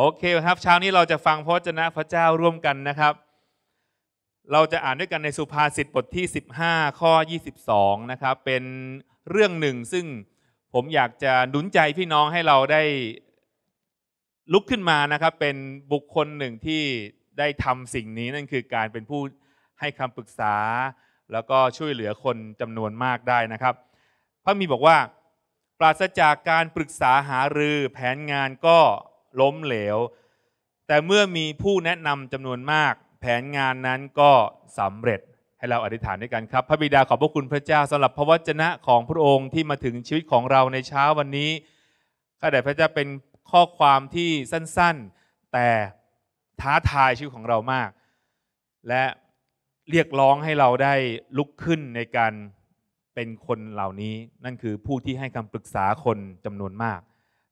โอเคครับเช้านี้เราจะฟังพระเจนะพระเจ้าร่วมกันนะครับ เราจะอ่านด้วยกันในสุภาษิตบทที่ 15 ข้อ 22 นะครับ เป็นเรื่องหนึ่ง ซึ่งผมอยากจะหนุนใจพี่น้องให้เราได้ลุกขึ้นมานะครับ เป็นบุคคลหนึ่งที่ได้ทำสิ่งนี้นั่นคือการเป็นผู้ให้คำปรึกษา แล้วก็ช่วยเหลือคนจำนวนมากได้นะครับพระมีบอกว่าปราศจากการปรึกษาหารือแผนงานก็ล้มเหลว แต่เมื่อมีผู้แนะนำจำนวนมาก แผนงานนั้นก็สำเร็จให้เราอธิษฐานด้วยกันครับพระบิดาขอบพระคุณพระเจ้าสำหรับพระวจนะของพระองค์ที่มาถึงชีวิตของเราในเช้าวันนี้ข้าแต่พระเจ้าเป็นข้อความที่สั้นๆ แต่ท้าทายชีวิตของเรามาก และเรียกร้องให้เราได้ลุกขึ้นในการเป็นคนเหล่านี้ นั่นคือผู้ที่ให้คำปรึกษาคนจำนวนมาก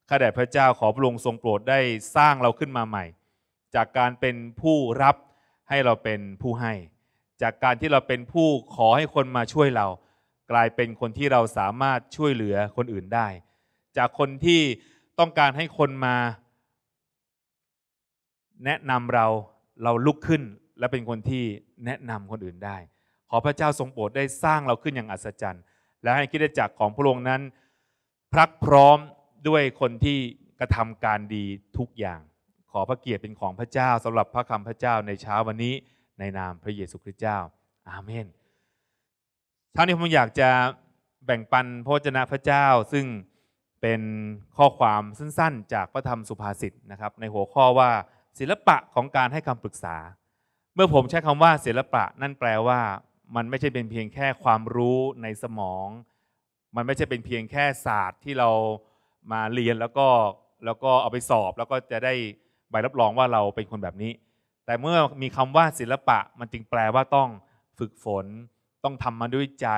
ข้าแต่พระเจ้าขอพระองค์ทรงโปรดได้สร้างเราขึ้นมาใหม่ จากการเป็นผู้รับให้เราเป็นผู้ให้ จากการที่เราเป็นผู้ขอให้คนมาช่วยเรากลายเป็นคนที่เราสามารถช่วยเหลือคนอื่นได้ จากคนที่ต้องการให้คนมาแนะนำเราเราลุกขึ้น และเป็นคนที่แนะนำคนอื่นได้ ขอพระเจ้าทรงโปรดได้สร้างเราขึ้นอย่างอัศจรรย์ และให้คิดได้จากของพระองค์นั้นพรักพร้อมด้วยคนที่กระทำการดีทุกอย่าง ขอพระเกียรติเป็นของพระเจ้าสำหรับพระคำพระเจ้าในเช้าวันนี้ในนามพระเยซูคริสต์เจ้าอาเมนเช้านี้ผมอยากจะแบ่งปันพระเจนะพระเจ้า ซึ่งเป็นข้อความสั้นๆ จากพระธรรมสุภาษิตนะครับ ในหัวข้อว่าศิลปะของการให้คำปรึกษา เมื่อผมใช้คำว่าศิลปะ นั่นแปลว่ามันไม่ใช่เป็นเพียงแค่ความรู้ในสมอง มันไม่ใช่เป็นเพียงแค่ศาสตร์ที่เรามาเรียนแล้วก็แล้วก็เอาไปสอบแล้วก็จะได้ใบรับรองว่าเราเป็นคนแบบนี้ แต่เมื่อมีคำว่าศิลปะ มันจึงแปลว่าต้องฝึกฝน ต้องทำมาด้วยใจ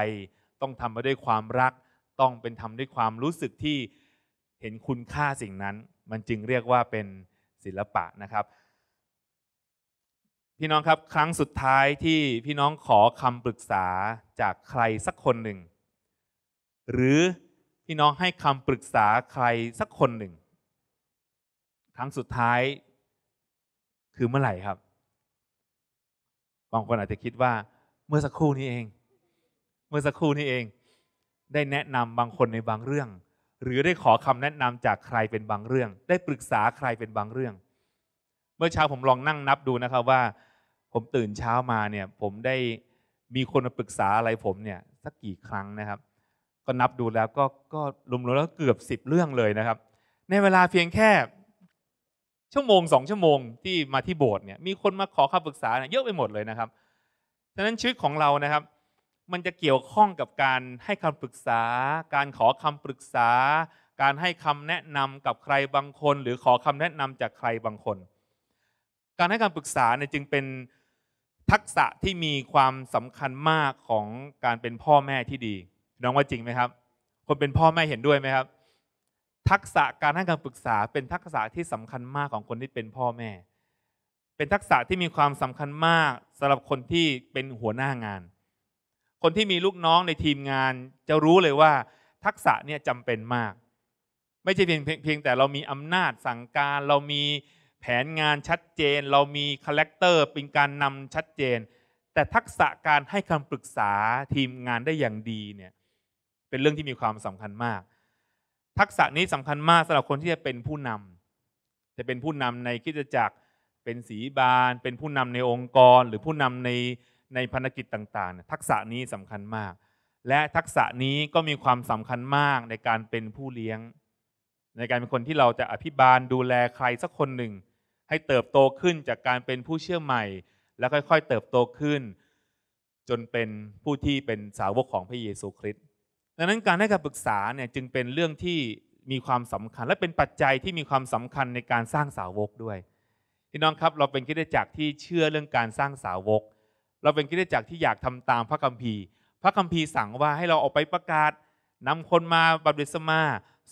ต้องทำมาด้วยความรัก ต้องเป็นทำด้วยความรู้สึกที่เห็นคุณค่าสิ่งนั้น มันจึงเรียกว่าเป็นศิลปะนะครับ พี่น้องครับครั้งสุดท้ายที่พี่น้องขอคำปรึกษาจากใครสักคนหนึ่ง หรือที่น้องให้คำปรึกษาใครสักคนหนึ่งครั้งสุดท้าย คือเมื่อไหร่ครับ บางคนอาจจะคิดว่า เมื่อสักครู่นี้เอง เมื่อสักครู่นี้เอง ได้แนะนำบางคนในบางเรื่อง หรือได้ขอคำแนะนำจากใครเป็นบางเรื่อง ได้ปรึกษาใครเป็นบางเรื่อง เมื่อเช้าผมลองนั่งนับดูนะครับว่า ผมตื่นเช้ามาเนี่ย ผมได้มีคนมาปรึกษาอะไรผมเนี่ย สักกี่ครั้งนะครับก็นับดูแล้วก็ก็รวมๆแล้วเกือบสิบเรื่องเลยนะครับ ในเวลาเพียงแค่ ชั่วโมงสองชั่วโมงที่มาที่โบสถ์เนี่ยมีคนมาขอคำปรึกษาเนี่ยเยอะไปหมดเลยนะครับ ฉะนั้นชีวิตของเรานะครับ มันจะเกี่ยวข้องกับการให้คำปรึกษา การขอคำปรึกษา การให้คำแนะนำกับใครบางคน หรือขอคำแนะนำจากใครบางคน การให้คำปรึกษาเนี่ยจึงเป็นทักษะที่มีความสำคัญมากของการเป็นพ่อแม่ที่ดีน้องว่าจริงไหมครับ คนเป็นพ่อแม่เห็นด้วยไหมครับ ทักษะการให้การปรึกษาเป็นทักษะที่สำคัญมากของคนที่เป็นพ่อแม่ เป็นทักษะที่มีความสำคัญมากสำหรับคนที่เป็นหัวหน้างาน คนที่มีลูกน้องในทีมงาน จะรู้เลยว่าทักษะเนี่ยจำเป็นมาก ไม่ใช่เพียงเพียงแต่เรามีอำนาจสั่งการ เรามีแผนงานชัดเจน เรามีคาแรคเตอร์เป็นการนำชัดเจน แต่ทักษะการให้คำปรึกษาทีมงานได้อย่างดีเนี่ยเป็นเรื่องที่มีความสำคัญมาก ทักษะนี้สำคัญมากสำหรับคนที่จะเป็นผู้นำ จะเป็นผู้นำในคิจจักร เป็นสีบาน เป็นผู้นำในองค์กรหรือผู้นำในในภารกิจต่าง ๆ ทักษะนี้สำคัญมาก และทักษะนี้ก็มีความสำคัญมากในการเป็นผู้เลี้ยง ในการเป็นคนที่เราจะอภิบาลดูแลใครสักคนหนึ่ง ให้เติบโตขึ้นจากการเป็นผู้เชื่อใหม่ และค่อยๆ เติบโตขึ้น จนเป็นผู้ที่เป็นสาวกของพระเยซูคริสต์ดังนั้นการให้คำปรึกษาเนี่ยจึงเป็นเรื่องที่มีความสำคัญ และเป็นปัจจัยที่มีความสำคัญในการสร้างสาวกด้วยพี่น้องครับเราเป็นคิดจักรที่เชื่อเรื่องการสร้างสาวก เราเป็นคิดจักรที่อยากทำตามพระคัมภีร์ พระคัมภีร์สั่งว่าให้เราออกไปประกาศ นำคนมาบัพติศมา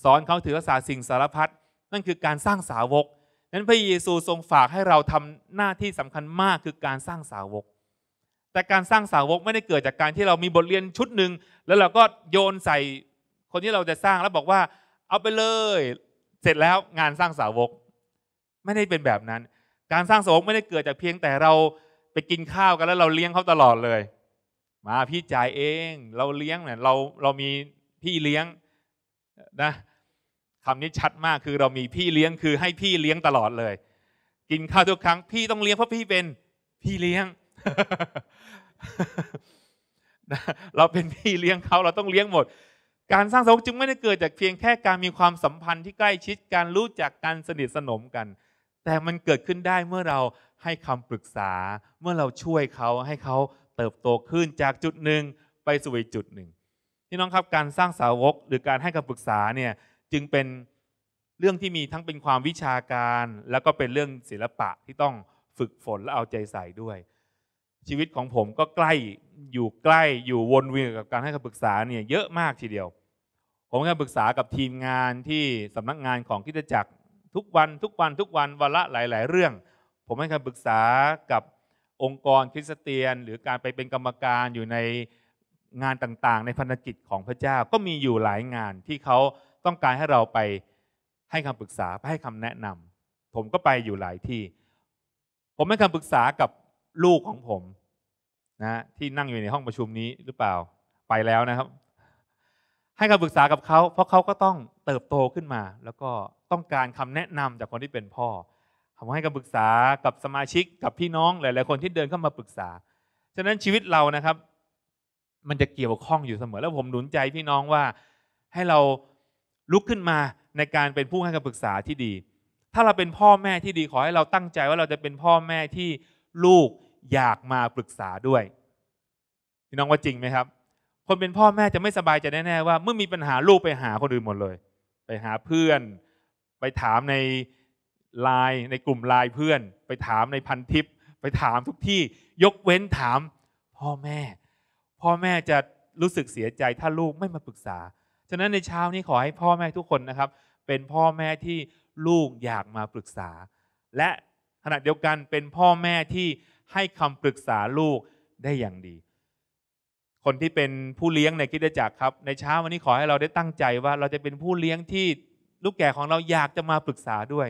สอนเขาถือศาสสิ่งสารพัดนั่นคือการสร้างสาวกนั้นพระเยซูทรงฝากให้เราทำหน้าที่สำคัญมากคือการสร้างสาวกแต่การสร้างสาวก ไม่ได้เกิดจากการที่เรามีบทเรียนชุดหนึ่งแล้วเราก็โยนใส่คนที่เราจะสร้างแล้วบอกว่า เอาไปเลย เสร็จแล้วงานสร้างสาวกไม่ได้เป็นแบบนั้น การสร้างสาวกไม่ได้เกิดจากเพียงแต่เราไปกินข้าวกันแล้วเราเลี้ยงเขาตลอดเลย มาพี่จ่ายเอง เราเลี้ยงเนี่ยเราเรามีพี่เลี้ยงนะคำนี้ชัดมากคือเรามีพี่เลี้ยงคือ ให้พี่เลี้ยงตลอดเลย กินข้าวทุกครั้ง พี่ต้องเลี้ยงเพราะพี่เป็นพี่เลี้ยงเราเป็นพี่เลี้ยงเขาเราต้องเลี้ยงหมด การสร้างสาวกจึงไม่ได้เกิดจากเพียงแค่การมีความสัมพันธ์ที่ใกล้ชิดการรู้จักการสนิทสนมกัน แต่มันเกิดขึ้นได้เมื่อเราให้คำปรึกษา เมื่อเราช่วยเขาให้เขาเติบโตขึ้นจากจุดหนึ่งไปสู่อีกจุดหนึ่งพี่น้องครับการสร้างสาวกหรือการให้คำปรึกษาเนี่ยจึงเป็นเรื่องที่มีทั้งเป็นความวิชาการ แล้วก็เป็นเรื่องศิลปะที่ต้องฝึกฝนและเอาใจใส่ด้วยชีวิตของผมก็ใกล้อยู่ใกล้อยู่วนเวียนกับการให้คำปรึกษาเนี่ยเยอะมากทีเดียว ผมก็ปรึกษากับทีมงานที่สำนักงานของคิดจักร ทุกวันทุกวันทุกวันวันละหลาย ๆ เรื่อง ผมให้คำปรึกษากับองค์กรคริสเตียน หรือการไปเป็นกรรมการอยู่ในงานต่าง ๆ ในพันธกิจของพระเจ้าก็มีอยู่หลายงานที่เขาต้องการให้เราไปให้คำปรึกษาไปให้คำแนะนำผมก็ไปอยู่หลายที่ ผมให้คำปรึกษากับลูกของผมนะที่นั่งอยู่ในห้องประชุมนี้หรือเปล่า ไปแล้วนะครับ ให้คำปรึกษากับเขาเพราะเขาก็ต้องเติบโตขึ้นมา แล้วก็ต้องการคำแนะนำจากคนที่เป็นพ่อผมให้คำปรึกษากับสมาชิกกับพี่น้องหลายๆคนที่เดินเข้ามาปรึกษาฉะนั้นชีวิตเรานะครับ มันจะเกี่ยวข้องอยู่เสมอแล้วผมหนุนใจพี่น้องว่าให้เราลุกขึ้นมาในการเป็นผู้ให้คำปรึกษาที่ดี ถ้าเราเป็นพ่อแม่ที่ดีขอให้เราตั้งใจว่าเราจะเป็นพ่อแม่ที่ลูกอยากมาปรึกษาด้วยพี่น้องว่าจริงไหมครับ คนเป็นพ่อแม่จะไม่สบายใจแน่ๆว่าเมื่อมีปัญหาลูกไปหาคนอื่นหมดเลย ไปหาเพื่อน ไปถามในไลน์ในกลุ่มไลน์เพื่อน ไปถามในพันทิปไปถามทุกที่ยกเว้นถาม พ่อแม่ พ่อแม่จะรู้สึกเสียใจถ้าลูกไม่มาปรึกษาฉะนั้นในเช้านี้ขอให้พ่อแม่ทุกคนนะครับ เป็นพ่อแม่ที่ลูกอยากมาปรึกษา และขณะเดียวกันเป็นพ่อแม่ที่ให้คำปรึกษาลูกได้อย่างดี คนที่เป็นผู้เลี้ยงในคิดจักรครับ ในเช้าวันนี้ขอให้เราได้ตั้งใจว่าเราจะเป็นผู้เลี้ยงที่ลูกแก่ของเราอยากจะมาปรึกษาด้วย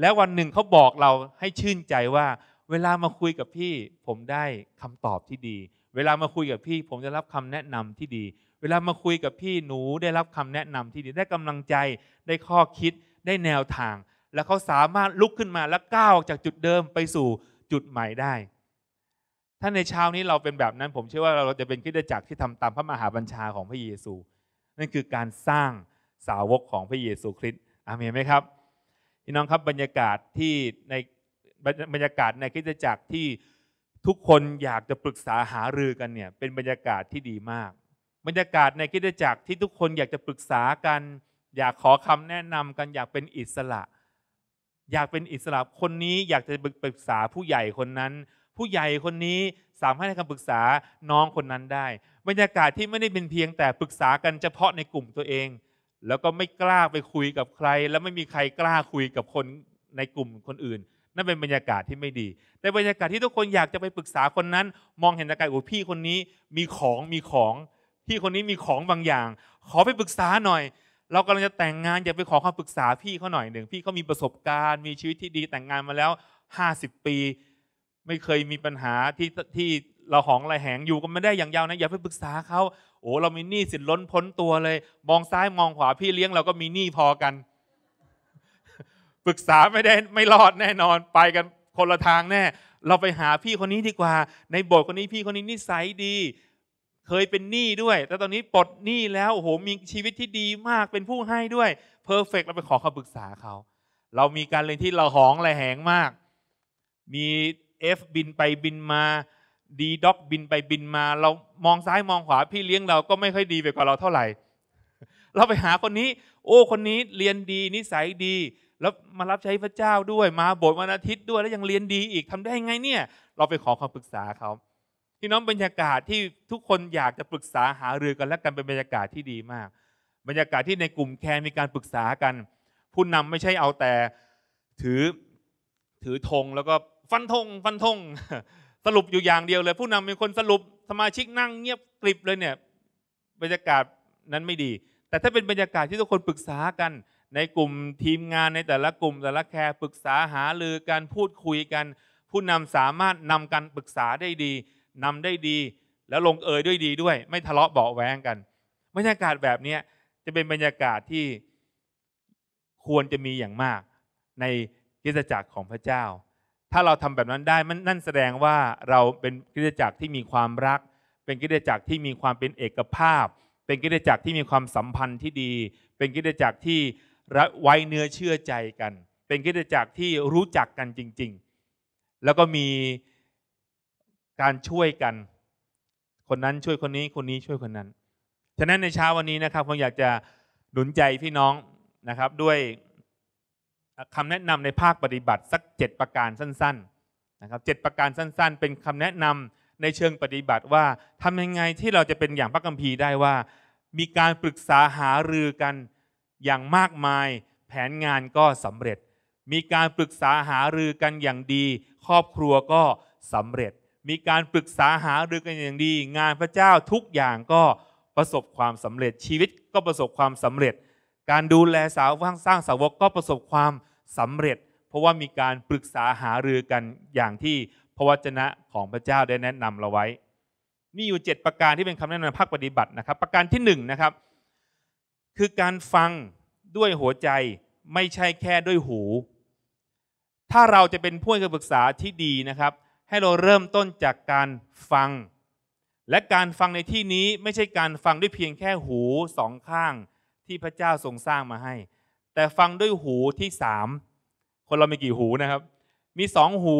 แล้วันหนึ่งเขาบอกเราให้ชื่นใจว่า เวลามาคุยกับพี่ ผมได้คำตอบที่ดี เวลามาคุยกับพี่ ผมจะรับคำแนะนำที่ดี เวลามาคุยกับพี่หนูได้รับคำแนะนำที่ดีได้กำลังใจได้ข้อคิดได้แนวทาง และเขาสามารถลุกขึ้นมาและก้าวจากจุดเดิมไปสู่จุดใหม่ได้ ถ้าในเช้านี้เราเป็นแบบนั้นผมเชื่อว่าเราจะเป็นคริสตจักรที่ทำตามพระมหาบัญชาของพระเยซู นั่นคือการสร้างสาวกของพระเยซูคริสต์อามนไหมครับพี่น้องครับบรรยากาศที่ในบรรยากาศในคริสตจักรที่ทุกคนอยากจะปรึกษาหารือกันเนี่ยเป็นบรรยากาศที่ดีมาก บรรยากาศในคริสตจักรที่ทุกคนอยากจะปรึกษากัน อยากขอคำแนะนำกันอยากเป็นอิสระอยากเป็นอิสระคนนี้อยากจะปรึกษาผู้ใหญ่คนนั้น ผู้ใหญ่คนนี้สามารถให้คำปรึกษาน้องคนนั้นได้ บรรยากาศที่ไม่ได้เป็นเพียงแต่ปรึกษากันเฉพาะในกลุ่มตัวเอง แล้วก็ไม่กล้าไปคุยกับใคร แล้วไม่มีใครกล้าคุยกับคนในกลุ่มคนอื่นนั่นเป็นบรรยากาศที่ไม่ดี แต่บรรยากาศที่ทุกคนอยากจะไปปรึกษาคนนั้น มองเห็นอากาศโอ้พี่คนนี้มีของมีของพี่คนนี้มีของบางอย่าง ขอไปปรึกษาหน่อยเรากำลังจะแต่งงานอยากไปขอคำปรึกษาพี่เขาหน่อยหนึ่ง พี่เขามีประสบการณ์ มีชีวิตที่ดี แต่งงานมาแล้ว50 ปี ไม่เคยมีปัญหาที่ที่เราหองระแหงอยู่กันไม่ได้อย่างยาวนะอยากไปปรึกษาเขาโอ้เรามีหนี้สินล้นพ้นตัวเลย มองซ้ายมองขวาพี่เลี้ยงเราก็มีหนี้พอกัน ปรึกษาไม่ได้ไม่รอดแน่นอน ไปกันคนละทางแน่ เราไปหาพี่คนนี้ดีกว่า ในโบสถ์คนนี้พี่คนนี้นิสัยดีเคยเป็นหนี้ด้วย แต่ตอนนี้ปลดหนี้แล้วโอ้โหมีชีวิตที่ดีมากเป็นผู้ให้ด้วยเพอร์เฟกเราไปขอคำปรึกษาเขา เรามีการเรียนที่เราหองระแหงมาก มีเอฟบินไปบินมาดีด็อกบินไปบินมา เรามองซ้ายมองขวาพี่เลี้ยงเราก็ไม่ค่อยดีไปกว่าเราเท่าไหร่ เราไปหาคนนี้ โอ้คนนี้เรียนดี นิสัยดี แล้วมารับใช้พระเจ้าด้วยมาโบสถ์วันอาทิตย์ด้วยแล้วยังเรียนดีอีก ทำได้ไงเนี่ย เราไปขอคำปรึกษาเขาพี่น้องบรรยากาศที่ทุกคนอยากจะปรึกษาหารือกันและกันเป็นบรรยากาศที่ดีมาก บรรยากาศที่ในกลุ่มแคร์มีการปรึกษากัน ผู้นำไม่ใช่เอาแต่ถือถือธงแล้วก็ฟันธงฟันธงสรุปอยู่อย่างเดียวเลย ผู้นำเป็นคนสรุปสมาชิกนั่งเงียบกริบเลยเนี่ยบรรยากาศนั้นไม่ดี แต่ถ้าเป็นบรรยากาศที่ทุกคนปรึกษากัน ในกลุ่มทีมงานในแต่ละกลุ่ม แต่ละแคร์ปรึกษาหารือกันพูดคุยกัน ผู้นำสามารถนำการปรึกษาได้ดีนำได้ดีแล้วลงเอยด้วยดีด้วย ไม่ทะเลาะเบาแวงกันบรรยากาศแบบนี้จะเป็นบรรยากาศที่ควรจะมีอย่างมากในคริสตจักรของพระเจ้า ถ้าเราทำแบบนั้นได้มันนั่นแสดงว่าเราเป็นคริสตจักรที่มีความรัก เป็นคริสตจักรที่มีความเป็นเอกภาพ เป็นคริสตจักรที่มีความสัมพันธ์ที่ดี เป็นคริสตจักรที่ไว้เนื้อเชื่อใจกัน เป็นคริสตจักรที่รู้จักกันจริง ๆ แล้วก็มีการช่วยกันคนนั้นช่วยคนนี้คนนี้ช่วยคนนั้น ฉะนั้นในเช้าวันนี้นะครับผมอยากจะหนุนใจพี่น้องนะครับด้วยคำแนะนำในภาคปฏิบัติสัก 7 ประการสั้นๆนะครับ 7 ประการสั้น ๆ เป็นคำแนะนำในเชิงปฏิบัติว่าทำยังไงที่เราจะเป็นอย่างพระกัมพีได้ว่า มีการปรึกษาหารือกันอย่างมากมาย แผนงานก็สำเร็จ มีการปรึกษาหารือกันอย่างดี ครอบครัวก็สำเร็จมีการปรึกษาหารือกันอย่างดี งานพระเจ้าทุกอย่างก็ประสบความสำเร็จชีวิตก็ประสบความสำเร็จ การดูแลสาวสร้างสาวกก็ประสบความสำเร็จ เพราะว่ามีการปรึกษาหารือกันอย่างที่พระวจนะของพระเจ้าได้แนะนำเราไว้ มีอยู่ 7 ประการที่เป็นคำแนะนำภาคปฏิบัตินะครับ ประการที่1นนะครับคือการฟังด้วยหัวใจไม่ใช่แค่ด้วยหู ถ้าเราจะเป็นผู้ปรึกษาที่ดีนะครับให้เราเริ่มต้นจากการฟัง และการฟังในที่นี้ไม่ใช่การฟังด้วยเพียงแค่หูสองข้างที่พระเจ้าทรงสร้างมาให้ แต่ฟังด้วยหูที่สามคนเรามีกี่หูนะครับ มีสองหู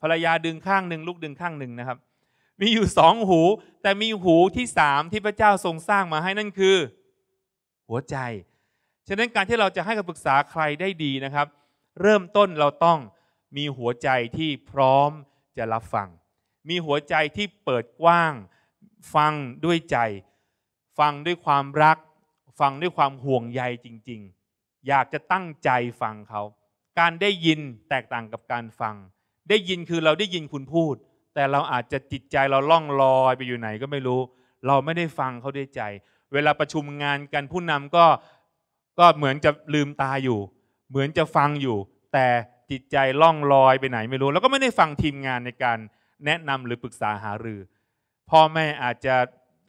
ภรรยาดึงข้างหนึ่งลูกดึงข้างหนึ่งนะครับ มีอยู่สองหู แต่มีหูที่สามที่พระเจ้าทรงสร้างมาให้นั่นคือหัวใจ ฉะนั้นการที่เราจะให้คำปรึกษาใครได้ดีนะครับ เริ่มต้นเราต้องมีหัวใจที่พร้อมจะรับฟัง มีหัวใจที่เปิดกว้างฟังด้วยใจ ฟังด้วยความรัก ฟังด้วยความห่วงใยจริงๆ อยากจะตั้งใจฟังเขา การได้ยินแตกต่างกับการฟัง ได้ยินคือเราได้ยินคุณพูด แต่เราอาจจะจิตใจเราล่องลอยไปอยู่ไหนก็ไม่รู้ เราไม่ได้ฟังเขาด้วยใจ เวลาประชุมงานกันผู้นำก็ก็เหมือนจะลืมตาอยู่ เหมือนจะฟังอยู่ แต่จิตใจล่องลอยไปไหน ไม่รู้ แล้วก็ไม่ได้ฟังทีมงานในการแนะนำ หรือปรึกษาหารือ พ่อแม่อาจจะ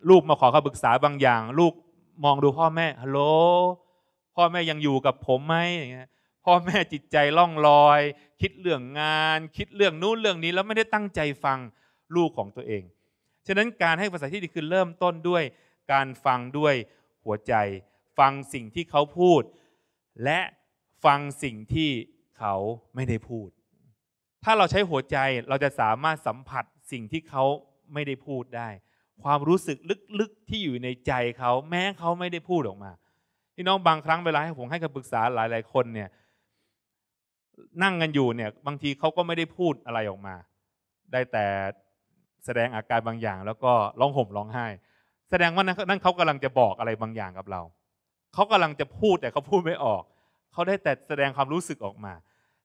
ลูกมาขอคำปรึกษาบางอย่าง ลูก มองดูพ่อแม่ฮัลโหลพ่อแม่ยังอยู่กับผมไหมอย่างเงี้ยพ่อแม่จิตใจล่องลอย คิดเรื่องงาน คิดเรื่องนู้นเรื่องนี้แล้วไม่ได้ตั้งใจฟังลูกของตัวเอง ฉะนั้นการให้ภาษาที่ดีคือเริ่มต้นด้วยการฟังด้วยหัวใจ ฟังสิ่งที่เขาพูด และฟังสิ่งที่ขาไม่ได้พูด ถ้าเราใช้หัวใจเราจะสามารถสัมผัสสิ่งที่เขาไม่ได้พูดได้ ความรู้สึกลึกๆที่อยู่ในใจเขาแม้เขาไม่ได้พูดออกมาพี่น้องบางครั้งเวลาให้ผมให้คำปรึกษาหลายๆคนเนี่ย นั่งกันอยู่เนี่ยบางทีเขาก็ไม่ได้พูดอะไรออกมา ได้แต่แสดงอาการบางอย่าง แล้วก็ร้องห่มร้องไห้ แสดงว่านั่นเขากำลังจะบอกอะไรบางอย่างกับเรา เขากำลังจะพูดแต่เขาพูดไม่ออก เขาได้แต่แสดงความรู้สึกออกมา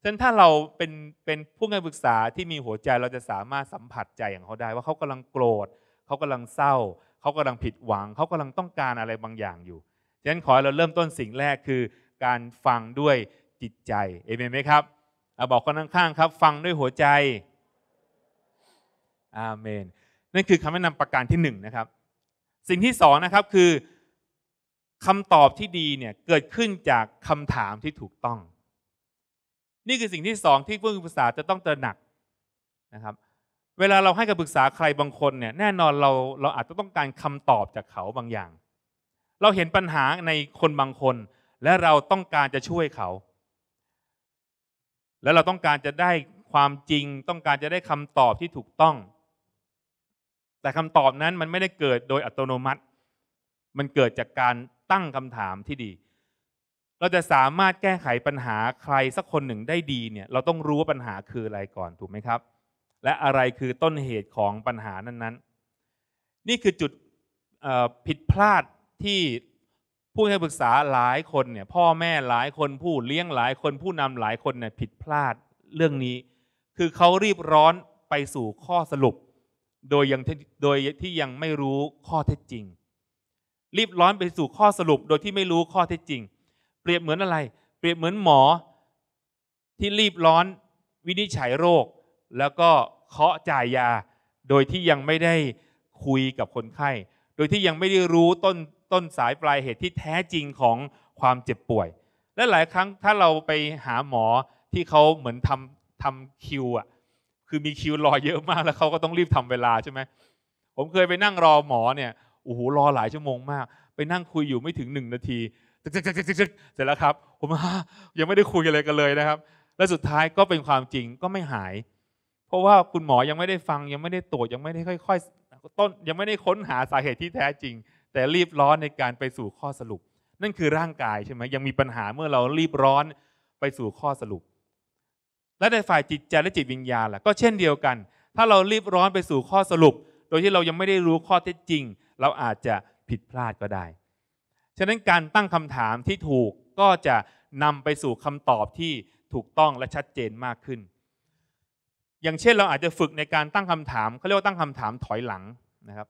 ฉะนั้นถ้าเราเป็นเป็นผู้ให้ปรึกษาที่มีหัวใจเราจะสามารถสัมผัสใจของเขาได้ว่าเขากำลังโกรธ เขากำลังเศร้า เขากำลังผิดหวัง เขากำลังต้องการอะไรบางอย่างอยู่ฉะนั้นขอเราเริ่มต้นสิ่งแรกคือการฟังด้วยจิตใจเอเมนไหมครับเอาบอกคนข้างๆครับ ฟังด้วยหัวใจอาเมนนั่นคือคำแนะนำประการที่หนึ่งนะครับสิ่งที่สองนะครับคือคำตอบที่ดีเนี่ยเกิดขึ้นจากคำถามที่ถูกต้องนี่คือสิ่งที่สองที่ผู้ปรึกษาจะต้องตระหนักนะครับ เวลาเราให้กับปรึกษาใครบางคนเนี่ย แน่นอนเราเราอาจจะต้องการคำตอบจากเขาบางอย่าง เราเห็นปัญหาในคนบางคน และเราต้องการจะช่วยเขา และเราต้องการจะได้ความจริง ต้องการจะได้คำตอบที่ถูกต้อง แต่คำตอบนั้นมันไม่ได้เกิดโดยอัตโนมัติ มันเกิดจากการตั้งคำถามที่ดีเราจะสามารถแก้ไขปัญหาใครสักคนหนึ่งได้ดีเนี่ยเราต้องรู้ว่าปัญหาคืออะไรก่อนถูกไหมครับ และอะไรคือต้นเหตุของปัญหานั้นๆ นี่คือจุดผิดพลาดที่ผู้ให้ปรึกษาหลายคนเนี่ยพ่อแม่หลายคนผู้เลี้ยงหลายคนผู้นำหลายคนเนี่ยผิดพลาดเรื่องนี้ คือเขารีบร้อนไปสู่ข้อสรุปโดยยังโดยที่ยังไม่รู้ข้อเท็จจริง รีบร้อนไปสู่ข้อสรุปโดยที่ไม่รู้ข้อเท็จจริงเปรียบเหมือนอะไรเปรียบเหมือนหมอที่รีบร้อนวินิจฉัยโรค แล้วก็เคาะจ่ายยา โดยที่ยังไม่ได้คุยกับคนไข้ โดยที่ยังไม่ได้รู้ต้นต้นสายปลายเหตุที่แท้จริงของความเจ็บป่วยและหลายครั้งถ้าเราไปหาหมอที่เขาเหมือนทำทำคิวอ่ะคือมีคิวรอเยอะมากแล้วเขาก็ต้องรีบทำเวลาใช่ไหมผมเคยไปนั่งรอหมอเนี่ยโอ้โหรอหลายชั่วโมงมากไปนั่งคุยอยู่ไม่ถึงหนึ่งนาทีตึกตึกตึกตึกตึกเสร็จแล้วครับ ผมยังไม่ได้คุยอะไรกันเลยนะครับ และสุดท้ายก็เป็นความจริงก็ไม่หาย เพราะว่าคุณหมอยังไม่ได้ฟังยังไม่ได้ตรวจยังไม่ได้ค่อย ๆ ต้นยังไม่ได้ค้นหาสาเหตุที่แท้จริง แต่รีบร้อนในการไปสู่ข้อสรุป นั่นคือร่างกายใช่ไหมยังมีปัญหาเมื่อเรารีบร้อนไปสู่ข้อสรุป และในฝ่ายจิตใจและจิตวิญญาณล่ะก็เช่นเดียวกัน ถ้าเรารีบร้อนไปสู่ข้อสรุป โดยที่เรายังไม่ได้รู้ข้อเท็จจริง เราอาจจะผิดพลาดก็ได้ฉะนั้นการตั้งคำถามที่ถูกก็จะนำไปสู่คำตอบที่ถูกต้องและชัดเจนมากขึ้น อย่างเช่นเราอาจจะฝึกในการตั้งคำถามเขาเรียกว่า ตั้งคำถามถอยหลังนะครับ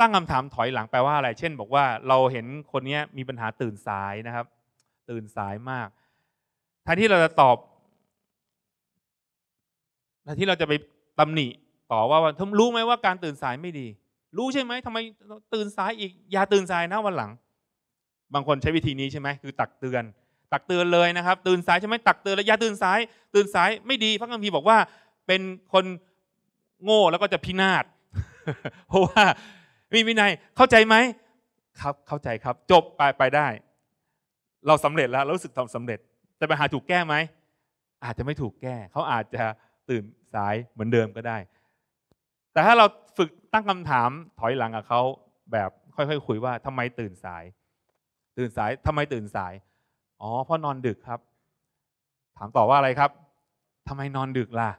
ตั้งคำถามถอยหลังแปลว่าอะไร เช่นบอกว่าเราเห็นคนนี้มีปัญหาตื่นสายนะครับ ตื่นสายมากแทนที่เราจะตอบแทนที่เราจะไปตำหนิต่อว่าว่าทำรู้ไหมว่าการตื่นสายไม่ดีรู้ใช่ไหมทำไมตื่นสายอีกอย่าตื่นสายนะวันหลัง บางคนใช้วิธีนี้ใช่ไหมคือตักเตือน ตักเตือนเลยนะครับตื่นสายใช่ไหมตักเตือนแล้วอย่าตื่นสาย ตื่นสายไม่ดี พระคัมภีร์บอกว่าเป็นคนโง่แล้วก็จะพินาศเพราะว่ามีวินัย เข้าใจไหมครับ เข้าใจครับ จบไปไปได้ เราสำเร็จแล้วรู้สึกทำสำเร็จ แต่ปัญหาถูกแก้ไหมอาจจะไม่ถูกแก้เขาอาจจะตื่นสายเหมือนเดิมก็ได้ แต่ถ้าเราฝึกตั้งคำถามถอยหลังกับเขาแบบค่อยๆ คุยว่าทำไมตื่นสาย ตื่นสายทำไมตื่นสายอ๋อ เพราะนอนดึกครับ ถามต่อว่าอะไรครับ ทำไมนอนดึกล่ะ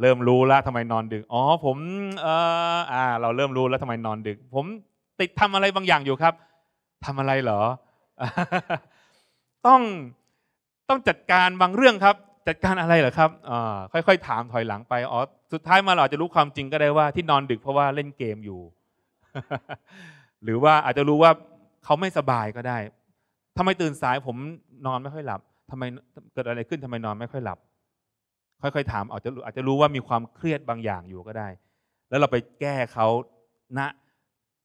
เริ่มรู้แล้วทำไมนอนดึกอ๋อ ผม เอออเราเริ่มรู้แล้วทำไมนอนดึก ผมติดทำอะไรบางอย่างอยู่ครับทำอะไรเหรอ ต้องต้องจัดการบางเรื่องครับจัดการอะไรเหรอครับค่อย ๆ ถามถอยหลังไป อ๋อ สุดท้ายมาเราจะรู้ความจริงก็ได้ว่าที่นอนดึกเพราะว่าเล่นเกมอยู่ หรือว่าอาจจะรู้ว่าเขาไม่สบายก็ได้ทำไมตื่นสายผมนอนไม่ค่อยหลับ ทำไมเกิดอะไรขึ้นทำไมนอนไม่ค่อยหลับ ค่อยๆถามอาจจะอาจจะรู้ว่ามีความเครียดบางอย่างอยู่ก็ได้ แล้วเราไปแก้เขาณ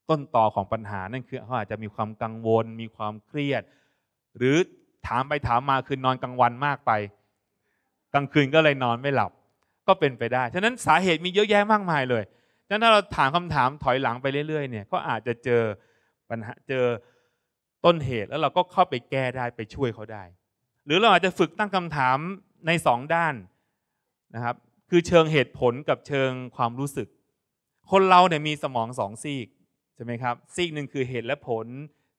ต้นต่อของปัญหานั่นคือเขาอาจจะมีความกังวล มีความเครียด หรือถามไปถามมาคือนอนกลางวันมากไปกลางคืนก็เลยนอนไม่หลับก็เป็นไปได้ ฉะนั้นสาเหตุมีเยอะแยะมากมายเลย ฉะนั้นถ้าเราถามคำถามถอยหลังไปเรื่อย ๆ เนี่ย ก็อาจจะเจอปัญหาเจอต้นเหตุแล้วเราก็เข้าไปแก้ได้ไปช่วยเขาได้ หรือเราอาจจะฝึกตั้งคำถามในสองด้านนะครับ คือเชิงเหตุผลกับเชิงความรู้สึก คนเราเนี่ยมีสมองสองซีกใช่ไหมครับซีกหนึ่งคือเหตุและผล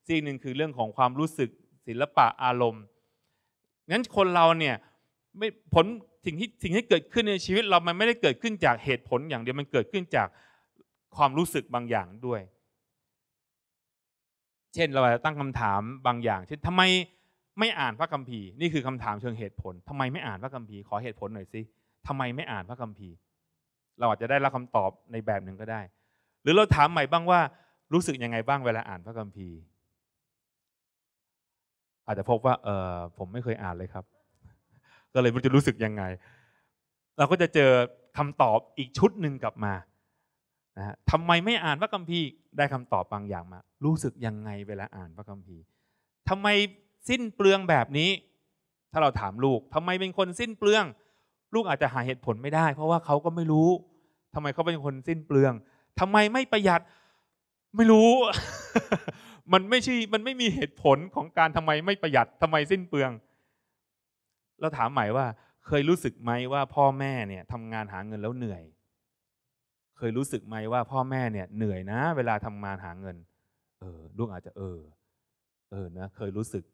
ซีกหนึ่งคือเรื่องของความรู้สึก ศิลปะอารมณ์ งั้นคนเราเนี่ยไม่ผลสิ่งที่สิ่งที่เกิดขึ้นในชีวิตเรามันไม่ได้เกิดขึ้นจากเหตุผลอย่างเดียวมันเกิดขึ้นจากความรู้สึกบางอย่างด้วย เช่นเราอาจจะตั้งคำถามบางอย่าง เช่นทำไมไม่อ่านพระคัมภีร์นี่คือคำถามเชิงเหตุผล ทำไมไม่อ่านพระคัมภีร์ขอเหตุผลหน่อยสิ ทำไมไม่อ่านพระคัมภีร์ เราอาจจะได้รับคำตอบในแบบหนึ่งก็ได้ หรือเราถามใหม่บ้างว่ารู้สึกยังไงบ้างเวลาอ่านพระคัมภีร์ อาจจะพบว่าเออผมไม่เคยอ่านเลยครับก็เลยมันจะรู้สึกยังไงเราก็จะเจอคำตอบอีกชุดหนึ่งกลับมานะทำไมไม่อ่านพระคัมภีร์ได้คำตอบบางอย่างมา รู้สึกยังไงเวลาอ่านพระคัมภีร์ทำไมสิ้นเปลืองแบบนี้ ถ้าเราถามลูก ทำไมเป็นคนสิ้นเปลือง ลูกอาจจะหาเหตุผลไม่ได้เพราะว่าเขาก็ไม่รู้ ทำไมเขาเป็นคนสิ้นเปลือง ทำไมไม่ประหยัดไม่รู้ มันไม่ใช่มันไม่มีเหตุผลของการทำไมไม่ประหยัดทำไมสิ้นเปลืองเราถามใหม่ว่าเคยรู้สึกไหมว่าพ่อแม่เนี่ยทำงานหาเงินแล้วเหนื่อย เคยรู้สึกไหมว่าพ่อแม่เนี่ยเหนื่อยนะ เวลาทำงานหาเงิน เออลูกอาจจะเออ เออนะเคยรู้สึก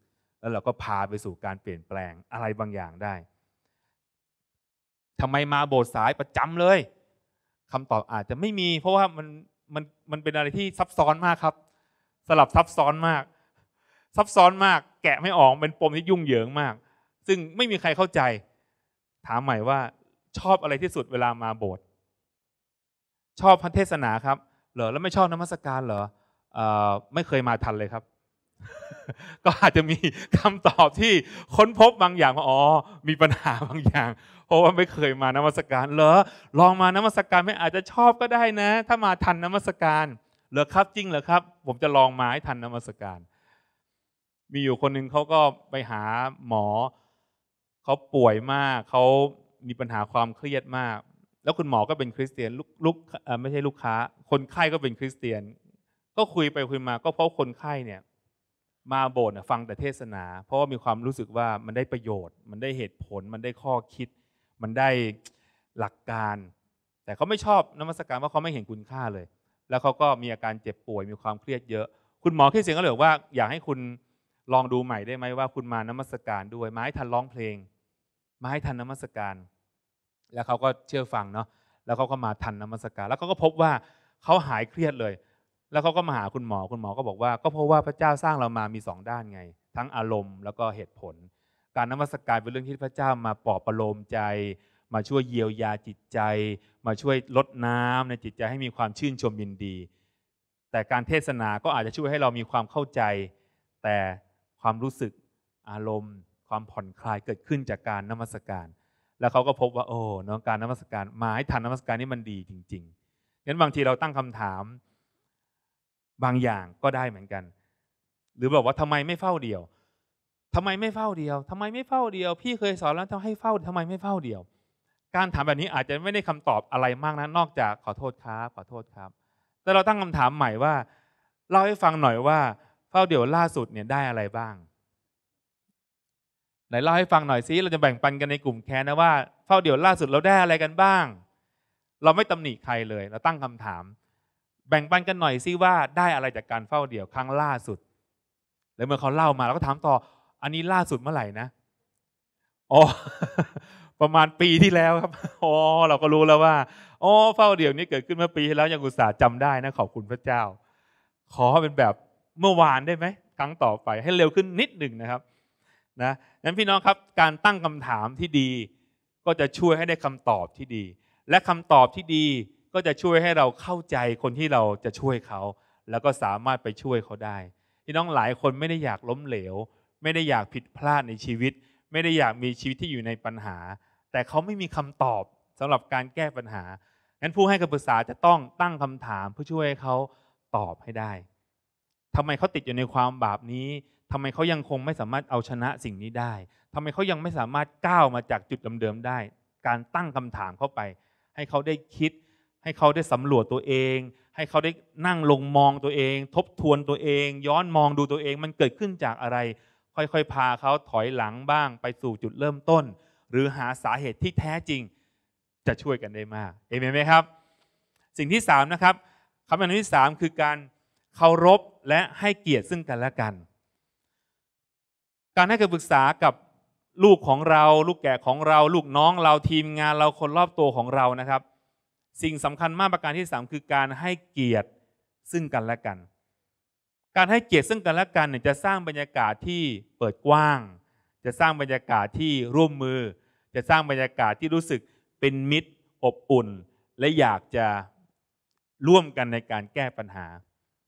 แล้วเราก็พาไปสู่การเปลี่ยนแปลงอะไรบางอย่างได้ ทำไมมาโบสถ์สายประจำเลย คำตอบอาจจะไม่มีเพราะว่ามันมันมันเป็นอะไรที่ซับซ้อนมากครับ สลับซับซ้อนมาก ซับซ้อนมาก แกะไม่ออกเป็นปมที่ยุ่งเหยิงมากซึ่งไม่มีใครเข้าใจ ถามใหม่ว่าชอบอะไรที่สุดเวลามาโบสถ์ชอบพันเทศนาครับ เหรอแล้วไม่ชอบนมัสการ เหรออไม่เคยมาทันเลยครับ ก็อาจจะมีคำตอบที่ค้นพบบางอย่างว่าอ๋อมีปัญหาบางอย่างเพราะว่าไม่เคยมานมัสการ เหรอลองมานมัสการไม่อาจจะชอบก็ได้นะ ถ้ามาทันนมัสการเหรอครับจริงเหรอครับ ผมจะลองมาให้ทันนมัสการ มีอยู่คนหนึ่งเขาก็ไปหาหมอเขาป่วยมาก เขามีปัญหาความเครียดมาก แล้วคุณหมอก็เป็นคริสเตียนลูกไม่ใช่ลูกค้า คนไข้ก็เป็นคริสเตียน ก็คุยไปคุยมา ก็เพราะคนไข้เนี่ย มาโบสถ์ฟังแต่เทศนา เพราะว่ามีความรู้สึกว่ามันได้ประโยชน์ มันได้เหตุผล มันได้ข้อคิด มันได้หลักการ แต่เขาไม่ชอบนมัสการเพราะเขาไม่เห็นคุณค่าเลย แล้วเขาก็มีอาการเจ็บป่วย มีความเครียดเยอะ คุณหมอคริสเตียนก็เลยว่าอยากให้คุณลองดูใหม่ได้ไหมว่าคุณมานมัสการด้วยไม้ทันร้องเพลงมาให้ทันนมัสการ แล้วเขาก็เชื่อฟังเนาะ แล้วเขาก็มาทันนมัสการแล้วเขาก็พบว่าเขาหายเครียดเลย แล้วเขาก็มาหาคุณหมอ คุณหมอก็บอกว่า ก็เพราะว่าพระเจ้าสร้างเรามามีสองด้านไง ทั้งอารมณ์แล้วก็เหตุผล การนมัสการเป็นเรื่องที่พระเจ้ามาปลอบประโลมใจ มาช่วยเยียวยาจิตใจ มาช่วยลดน้ำในจิตใจให้มีความชื่นชมยินดี แต่การเทศนาก็อาจจะช่วยให้เรามีความเข้าใจ แต่ความรู้สึกอารมณ์ความผ่อนคลายเกิดขึ้นจากการนมัสการ แล้วเขาก็พบว่าโอ้นาะการนมัสการมาให้ทันนมัสการนี่มันดีจริงๆงั้นบางทีเราตั้งคำถามบางอย่างก็ได้เหมือนกัน หรือแบบว่าทำไมไม่เฝ้าเดียว ทำไมไม่เฝ้าเดียว ทำไมไม่เฝ้าเดียว พี่เคยสอนแล้วองให้เฝ้าทำไมไม่เฝ้าเดียว การถามแบบนี้อาจจะไม่ได้คำตอบอะไรมากนะนอกจากขอโทษครับ ขอโทษครับ แต่เราตั้งคำถามใหม่ว่าเล่าให้ฟังหน่อยว่าเฝ้าเดียวล่าสุดเนี่ยได้อะไรบ้างไหนเล่าให้ฟังหน่อยซิ เราจะแบ่งปันกันในกลุ่มแคนนะว่าเฝ้าเดี่ยวล่าสุดเราได้อะไรกันบ้าง เราไม่ตำหนิใครเลย เราตั้งคำถาม แบ่งปันกันหน่อยซิว่าได้อะไรจากการเฝ้าเดี่ยวครั้งล่าสุด แล้วเมื่อเขาเล่ามาเราก็ถามต่อ อันนี้ล่าสุดเมื่อไหร่นะ อ๋อ ประมาณปีที่แล้วครับ อ๋อ เราก็รู้แล้วว่า อ๋อ เฝ้าเดี่ยวนี้เกิดขึ้นเมื่อปีที่แล้วยังอุตส่าห์จำได้นะขอบคุณพระเจ้า ขอเป็นแบบเมื่อวานได้ไหม ครั้งต่อไปให้เร็วขึ้นนิดหนึ่งนะครับนะนั้นพี่น้องครับ การตั้งคำถามที่ดี ก็จะช่วยให้ได้คำตอบที่ดี และคำตอบที่ดีก็จะช่วยให้เราเข้าใจคนที่เราจะช่วยเขา แล้วก็สามารถไปช่วยเขาได้พี่น้องหลายคนไม่ได้อยากล้มเหลว ไม่ได้อยากผิดพลาดในชีวิต ไม่ได้อยากมีชีวิตที่อยู่ในปัญหา แต่เขาไม่มีคำตอบสำหรับการแก้ปัญหา งั้นผู้ให้คำปรึกษาจะต้องตั้งคำถามเพื่อช่วยให้เขาตอบให้ได้ ทำไมเขาติดอยู่ในความบาปนี้ทำไมเขายังคงไม่สามารถเอาชนะสิ่งนี้ได้ ทำไมเขายังไม่สามารถก้าวมาจากจุดเดิมๆได้ การตั้งคำถามเข้าไปให้เขาได้คิด ให้เขาได้สำรวจตัวเอง ให้เขาได้นั่งลงมองตัวเอง ทบทวนตัวเอง ย้อนมองดูตัวเอง มันเกิดขึ้นจากอะไร ค่อยๆพาเขาถอยหลังบ้างไปสู่จุดเริ่มต้น หรือหาสาเหตุที่แท้จริงจะช่วยกันได้มาก เอเมนไหมครับ สิ่งที่3นะครับคำอันที่ 3 คือการเคารพและให้เกียรติซึ่งกันและกันการให้คำปรึกษากับลูกของเราลูกแก่ของเราลูกน้อง เราทีมงานเราคนรอบตัวของเรานะครับ สิ่งสำคัญมากประการที่3คือการให้เกียรติซึ่งกันและกัน การให้เกียรติซึ่งกัน และกันเนี่ยจะสร้างบรรยากาศที่เปิดกว้าง จะสร้างบรรยากาศที่ร่วมมือ จะสร้างบรรยากาศที่รู้สึกเป็นมิตรอบอุ่น และอยากจะร่วมกันในการแก้ปัญหา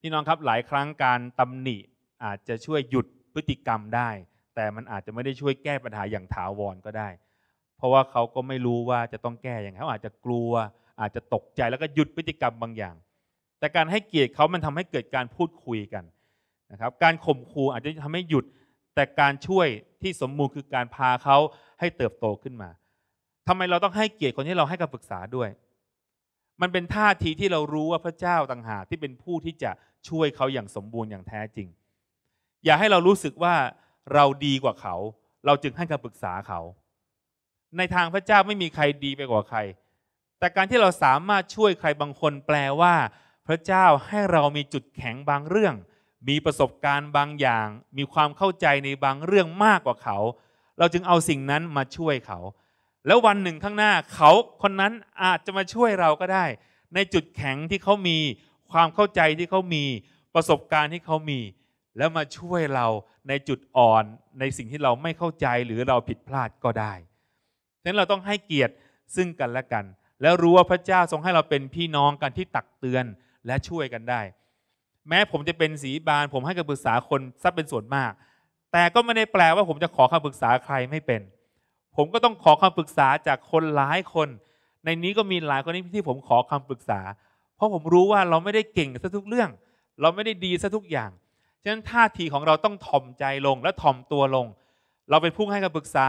พี่น้องครับหลายครั้งการตำหนิอาจจะช่วยหยุดพฤติกรรมได้แต่มันอาจจะไม่ได้ช่วยแก้ปัญหาอย่างถาวรก็ได้ เพราะว่าเขาก็ไม่รู้ว่าจะต้องแก้อย่างไรเขาอาจจะกลัว อาจจะตกใจแล้วก็หยุดพฤติกรรมบางอย่าง แต่การให้เกียรติเขามันทำให้เกิดการพูดคุยกันนะครับ การข่มขู่อาจจะทำให้หยุด แต่การช่วยที่สมมูลคือการพาเขาให้เติบโตขึ้นมา ทำไมเราต้องให้เกียรติคนที่เราให้กับปรึกษาด้วย มันเป็นท่าทีที่เรารู้ว่าพระเจ้าต่างหากที่เป็นผู้ที่จะช่วยเขาอย่างสมบูรณ์อย่างแท้จริง อย่าให้เรารู้สึกว่าเราดีกว่าเขา เราจึงให้คำปรึกษาเขา ในทางพระเจ้าไม่มีใครดีไปกว่าใคร แต่การที่เราสามารถช่วยใครบางคนแปลว่า พระเจ้าให้เรามีจุดแข็งบางเรื่อง มีประสบการณ์บางอย่าง มีความเข้าใจในบางเรื่องมากกว่าเขา เราจึงเอาสิ่งนั้นมาช่วยเขา แล้ววันหนึ่งข้างหน้าเขาคนนั้นอาจจะมาช่วยเราก็ได้ ในจุดแข็งที่เขามี ความเข้าใจที่เขามี ประสบการณ์ที่เขามี แล้วมาช่วยเราในจุดอ่อนในสิ่งที่เราไม่เข้าใจหรือเราผิดพลาดก็ได้ ฉะนั้นเราต้องให้เกียรติซึ่งกันและกัน แล้วรู้ว่าพระเจ้าทรงให้เราเป็นพี่น้องกันที่ตักเตือนและช่วยกันได้ แม้ผมจะเป็นสีบาน ผมให้คำปรึกษาคนซะเป็นส่วนมาก แต่ก็ไม่ได้แปลว่าผมจะขอคำปรึกษาใครไม่เป็น ผมก็ต้องขอคำปรึกษาจากคนหลายคน ในนี้ก็มีหลายคนที่ผมขอคำปรึกษา เพราะผมรู้ว่าเราไม่ได้เก่งซะทุกเรื่อง เราไม่ได้ดีซะทุกอย่างฉะนั้นท่าทีของเราต้องถ่อมใจลงและถ่อมตัวลง เราเป็นผู้ให้คำปรึกษา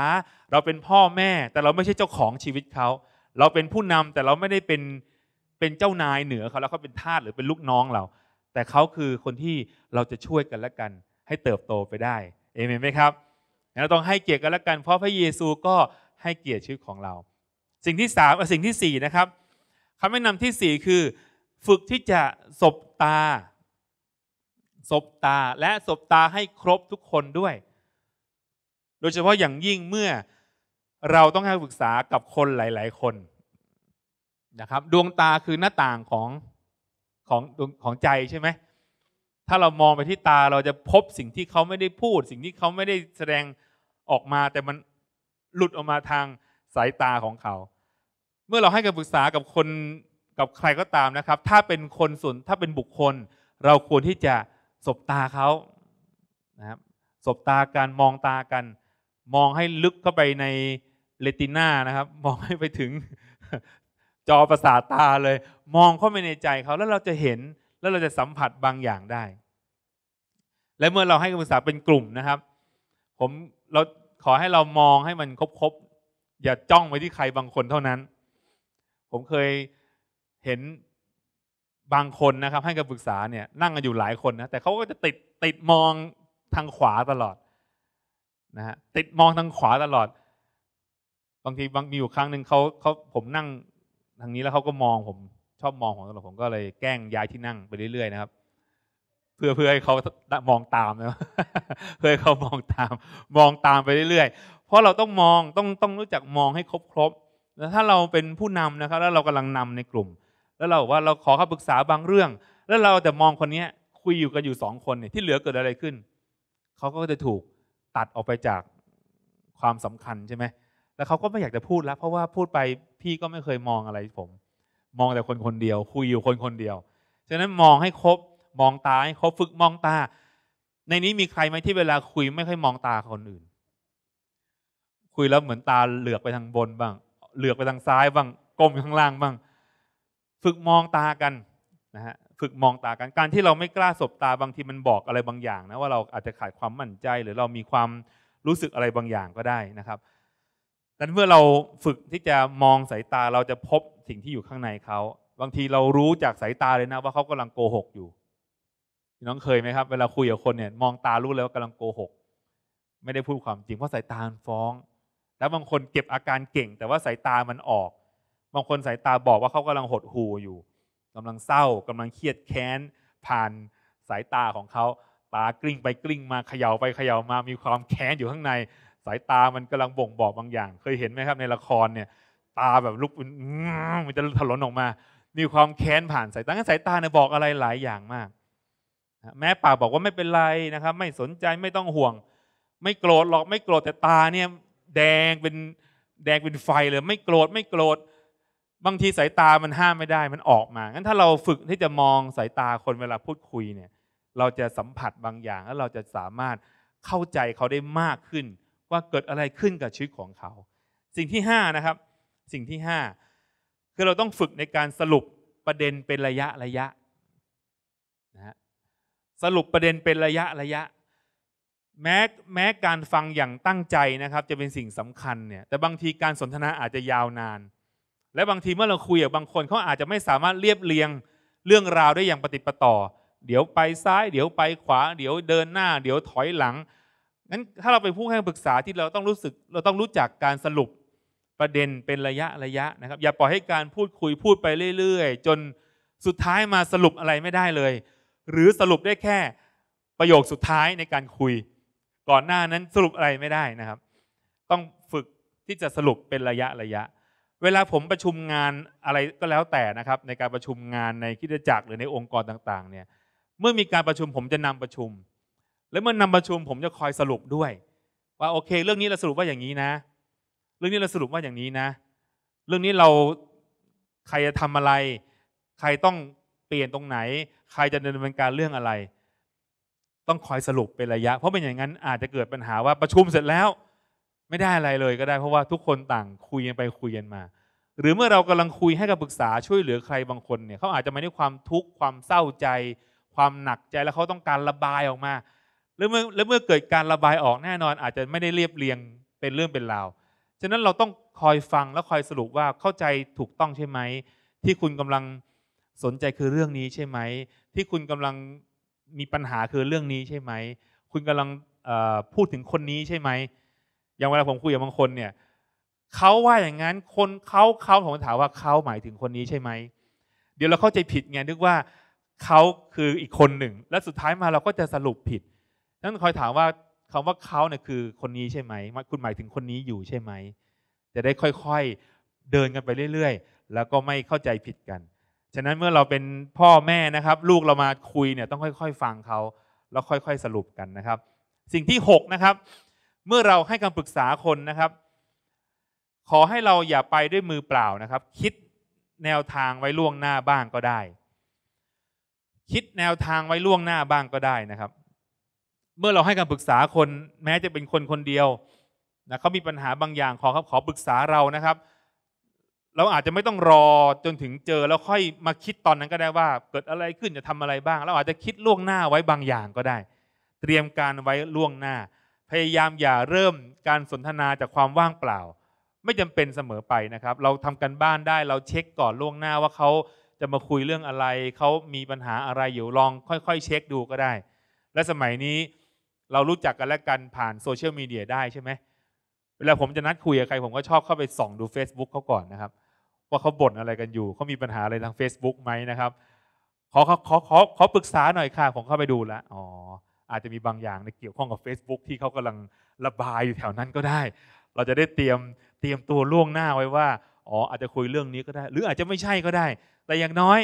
เราเป็นพ่อแม่แต่เราไม่ใช่เจ้าของชีวิตเขา เราเป็นผู้นำแต่เราไม่ได้เป็นเป็นเจ้านายเหนือเขาแล้วเขาเป็นทาสหรือเป็นลูกน้องเรา แต่เขาคือคนที่เราจะช่วยกันและกันให้เติบโตไปได้เอเมนไหมครับเราต้องให้เกียรติกันและกัน เพราะพระเยซูก็ให้เกียรติชีวิตของเรา สิ่งที่สามสิ่งที่สี่นะครับคำแนะนำที่สี่คือ ฝึกที่จะสบตาศบตาและศบตาให้ครบทุกคนด้วย โดยเฉพาะอย่างยิ่งเมื่อเราต้องให้ปรึกษากับคนหลาย ๆ คนนะครับ ดวงตาคือหน้าต่างของของของใจใช่ไหมถ้าเรามองไปที่ตาเราจะพบสิ่งที่เขาไม่ได้พูด สิ่งที่เขาไม่ได้แสดงออกมาแต่มันหลุดออกมาทางสายตาของเขา เมื่อเราให้การปรึกษากับคนกับใครก็ตามนะครับ ถ้าเป็นคนส่วนถ้าเป็นบุคคล เราควรที่จะสบตาเขานะครับ สบตาการมองตากัน มองให้ลึกเข้าไปในเลติน่านะครับ มองให้ไปถึงจอประสาทตาเลย มองเข้าไปในใจเขา แล้วเราจะเห็น แล้วเราจะสัมผัสบางอย่างได้ และเมื่อเราให้คำปรึกษาเป็นกลุ่มนะครับ ผมเราขอให้เรามองให้มันครบๆ อย่าจ้องไปที่ใครบางคนเท่านั้น ผมเคยเห็นบางคนนะครับให้กับปรึกษาเนี่ย นั่งกันอยู่หลายคนนะแต่เขาก็จะติดติดมองทางขวาตลอด นะฮะติดมองทางขวาตลอด บางทีบางมีอยู่ครั้งหนึ่งเขาเขาผมนั่งทางนี้แล้วเขาก็มองผม ชอบมองของตลอดผมก็เลยแกล้งย้ายที่นั่งไปเรื่อยๆนะครับ เพื่อเพื่อให้เขามองตามนะเพื่อให้เขามองตาม มองตามไปเรื่อยๆเพราะเราต้องมองต้องต้องรู้จักมองให้ครบครบแล้วถ้าเราเป็นผู้นำนะครับ แล้วเรากำลังนำในกลุ่มแล้วเราบอกว่าเราขอคำปรึกษาบางเรื่อง แล้วเราแต่มองคนนี้คุยอยู่กันอยู่สองคนเนี่ยที่เหลือเกิดอะไรขึ้น เขาก็จะถูกตัดออกไปจากความสำคัญใช่ไหมแล้วเขาก็ไม่อยากจะพูดแล้ว เพราะว่าพูดไปพี่ก็ไม่เคยมองอะไรผม มองแต่คนคนเดียว คุยอยู่คนคนเดียว ฉะนั้นมองให้ครบมองตาให้ครบฝึกมองตา ในนี้มีใครไหมที่เวลาคุยไม่ค่อยมองตาคนอื่น คุยแล้วเหมือนตาเหลือกไปทางบนบ้าง เหลือกไปทางซ้ายบ้างกลมข้างล่างบ้างฝึกมองตากันนะฮะฝึกมองตากันการที่เราไม่กล้าสบตา บางทีมันบอกอะไรบางอย่าง นะ ว่าเราอาจจะขาดความมั่นใจ หรือเรามีความรู้สึกอะไรบางอย่างก็ได้นะครับดังนั้นเมื่อเราฝึกที่จะมองสายตาเราจะพบสิ่งที่อยู่ข้างในเขาบางทีเรารู้จากสายตาเลยนะว่าเขากำลังโกหกอยู่น้องเคยไหมครับเวลาคุยกับคนเนี่ย มองตารู้เลยว่ากาลังโกหก ไม่ได้พูดความจริงเพราะสายตาฟ้อง แล้วบางคนเก็บอาการเก่ง แต่ว่าสายตามันออกบางคนสายตาบอกว่าเขากำลังหดหูอยู่ กำลังเศร้ากำลังเครียดแค้นผ่านสายตาของเขาตากลิ้งไปกลิ้งมาเขย่าไปเขย่ามา มีความแค้นอยู่ข้างใน สายตามันกำลังบ่งบอกบางอย่าง เคยเห็นไหมครับในละครเนี่ย ตาแบบลุกมันจะถลนออกมามีความแค้นผ่านสายตางั้นสายตาเนี่ยบอกอะไรหลายอย่างมาก แม้ปากบอกว่าไม่เป็นไรนะครับ ไม่สนใจไม่ต้องห่วง ไม่โกรธหรอกไม่โกรธแต่ตาเนี่ยแดงเป็นแดงเป็นไฟเลยไม่โกรธไม่โกรธบางที สายตามันห้ามไม่ได้มันออกมางั้นถ้าเราฝึกที่จะมองสายตาคนเวลาพูดคุยเนี่ยเราจะสัมผัสบางอย่าง แล้วเราจะสามารถเข้าใจเขาได้มากขึ้นว่าเกิดอะไรขึ้นกับชีวิตของเขา สิ่งที่5นะครับสิ่งที่5คือเราต้องฝึกในการสรุปประเด็นเป็นระยะระยะนะฮะสรุปประเด็นเป็นระยะระยะแม้แม้การฟังอย่างตั้งใจนะครับ จะเป็นสิ่งสำคัญเนี่ย แต่บางทีการสนทนาอาจจะยาวนานและบางทีเมื่อเราคุยกับบางคนเขาอาจจะไม่สามารถเรียบเรียงเรื่องราวได้อย่างปฏิปต่อเดี๋ยวไปซ้ายเดี๋ยวไปขวา เดี๋ยวเดินหน้าเดี๋ยวถอยหลังงั้นถ้าเราไปพูดให้ปรึกษาที่เราต้องรู้สึก เราต้องรู้จักการสรุปประเด็นเป็นระยะระยะนะครับอย่าปล่อยให้การพูดคุยพูดไปเรื่อย ๆ จนสุดท้ายมาสรุปอะไรไม่ได้เลย หรือสรุปได้แค่ประโยคสุดท้ายในการคุยก่อนหน้านั้นสรุปอะไรไม่ได้นะครับ ต้องฝึกที่จะสรุปเป็นระยะระยะเวลาผมประชุมงานอะไรก็แล้วแต่นะครับ ในการประชุมงานในคิดจักรหรือในองค์กรต่างๆ เนี่ย เมื่อมีการประชุมผมจะนำประชุม และเมื่อนำประชุมผมจะคอยสรุปด้วย ว่าโอเค เรื่องนี้เราสรุปว่าอย่างนี้นะ เรื่องนี้เราสรุปว่าอย่างนี้นะ เรื่องนี้เราใครจะทำอะไร ใครต้องเปลี่ยนตรงไหน ใครจะดำเนินการเรื่องอะไร ต้องคอยสรุปเป็นระยะเพราะเป็นอย่างนั้นอาจจะเกิดปัญหาว่าประชุมเสร็จแล้วไม่ได้อะไรเลยก็ได้เพราะว่าทุกคนต่างคุยกันไปคุยกันมา หรือเมื่อเรากำลังคุยให้กับปรึกษาช่วยเหลือใครบางคนเนี่ยเขาอาจจะมาด้วยความทุกข์ความเศร้าใจ ความหนักใจแล้วเขาต้องการระบายออกมาแล้วเมื่อแล้วเมื่อเกิดการระบายออกแน่นอนอาจจะไม่ได้เรียบเรียงเป็นเรื่องเป็นราวฉะนั้นเราต้องคอยฟังและคอยสรุปว่าเข้าใจถูกต้องใช่ไหม ที่คุณกำลังสนใจคือเรื่องนี้ใช่ไหมที่คุณกำลังมีปัญหาคือเรื่องนี้ใช่ไหมคุณกำลังพูดถึงคนนี้ใช่ไหมอย่างเวลาผมคุยกับบางคนเนี่ยเขาว่าอย่างนั้นคนเขาเขาผมถามว่าเขาหมายถึงคนนี้ใช่ไหมเดี๋ยวเราเข้าใจผิดไงนึกว่าเขาคืออีกคนหนึ่ง และสุดท้ายมาเราก็จะสรุปผิดนั้นคอยถามว่าคำว่าเขาเนี่ยคือคนนี้ใช่ไหมคุณหมายถึงคนนี้อยู่ใช่ไหมจะได้ค่อยๆเดินกันไปเรื่อย ๆ แล้วก็ไม่เข้าใจผิดกันฉะนั้นเมื่อเราเป็นพ่อแม่นะครับ ลูกเรามาคุยเนี่ยต้องค่อย ๆ ฟังเขาแล้วค่อยๆสรุปกันนะครับ สิ่งที่ 6 นะครับเมื่อเราให้คำปรึกษาคนนะครับ ขอให้เราอย่าไปด้วยมือเปล่านะครับ คิดแนวทางไว้ล่วงหน้าบ้างก็ได้ คิดแนวทางไว้ล่วงหน้าบ้างก็ได้นะครับ เมื่อเราให้คำปรึกษาคน แม้จะเป็นคนคนเดียวนะเขามีปัญหาบางอย่างขอครับขอปรึกษาเรานะครับ เราอาจจะไม่ต้องรอจนถึงเจอแล้วค่อยมาคิดตอนนั้นก็ได้ว่า เกิดอะไรขึ้นจะทำอะไรบ้าง เราอาจจะคิดล่วงหน้าไว้บางอย่างก็ได้ เตรียมการไว้ล่วงหน้าพยายามอย่าเริ่มการสนทนาจากความว่างเปล่า ไม่จำเป็นเสมอไปนะครับ เราทำกันบ้านได้เราเช็คก่อนล่วงหน้าว่าเขาจะมาคุยเรื่องอะไร เขามีปัญหาอะไรอยู่ลองค่อยๆเช็คดูก็ได้ และสมัยนี้เรารู้จักกันและกัน ผ่านโซเชียลมีเดียได้ใช่ไหมเวลา ผมจะนัดคุยกับใคร ผมก็ชอบเข้าไปส่อง ดู Facebook เขาก่อนนะครับ ว่าเขาบ่นอะไรกันอยู่เขามีปัญหาอะไรทาง Facebook ไหมนะครับ ขอขอขอขอปรึกษาหน่อยค่ะผมเข้าไปดูแล้วอ๋ออาจจะมีบางอย่างในเกี่ยวข้องกับ Facebook ที่เขากำลังระบายอยู่แถวนั้นก็ได้ เราจะได้เตรียมเตรียมตัวล่วงหน้าไว้ว่า อ๋ออาจจะคุยเรื่องนี้ก็ได้ หรืออาจจะไม่ใช่ก็ได้ แต่อย่างน้อย